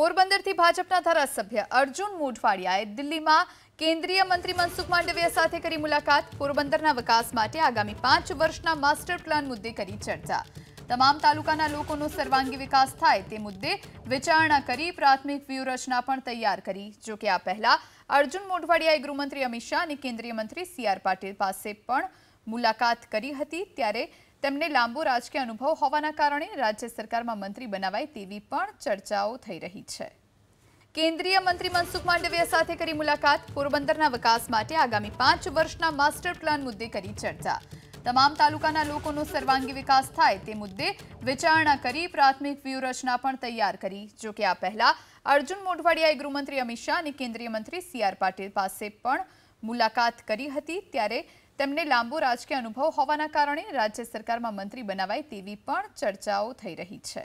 પોરબંદરથી ભાજપના ધારાસભ્ય અર્જુન મોડવાડિયાએ દિલ્હીમાં કેન્દ્રીય મંત્રી મનસુખ માંડવિયા સાથે કરી મુલાકાત પોરબંદરના વિકાસ માટે આગામી 5 વર્ષના માસ્ટર પ્લાન મુદ્દે કરી ચર્ચા તમામ તાલુકાના લોકોનો સર્વાંગી વિકાસ થાય તે મુદ્દે વિચારણા કરી પ્રાથમિક વ્યુ રચના પણ તૈયાર કરી જે કે આ પહેલા અર્જુન મોડવાડિયાએ ગૃહમંત્રી અમિત શાહ અને કેન્દ્રીય મંત્રી સી આર પટેલ પાસે પણ મુલાકાત કરી હતી ત્યારે તમને લાંબો રાજકીય અનુભવ હોવાના કારણે રાજ્ય સરકારમાં મંત્રી બનાવઈ તેવી પણ ચર્ચાઓ થઈ રહી છે. કેન્દ્રીય મંત્રી મન્સૂક માંડવિયા સાથે કરી મુલાકાત પોરબંદરના વિકાસ માટે આગામી 5 વર્ષના માસ્ટર પ્લાન મુદ્દે કરી ચર્ચા. તમામ તાલુકાના લોકોનો सर्वांगीण વિકાસ થાય તે મુદ્દે વિચારણા કરી પ્રાથમિક વ્યુ રચના પણ તૈયાર કરી, જો કે આ પહેલા અર્જુન મોડવડિયા એ ગૃહમંત્રી અમિત શાહ અને કેન્દ્રીય મંત્રી સી આર પટેલ પાસે પણ મુલાકાત કરી હતી ત્યારે તેમને લાંબો રાજકીય અનુભવ હોવાના કારણે રાજ્ય સરકારમાં મંત્રી બનાવાય તેવી પણ ચર્ચાઓ થઈ રહી છે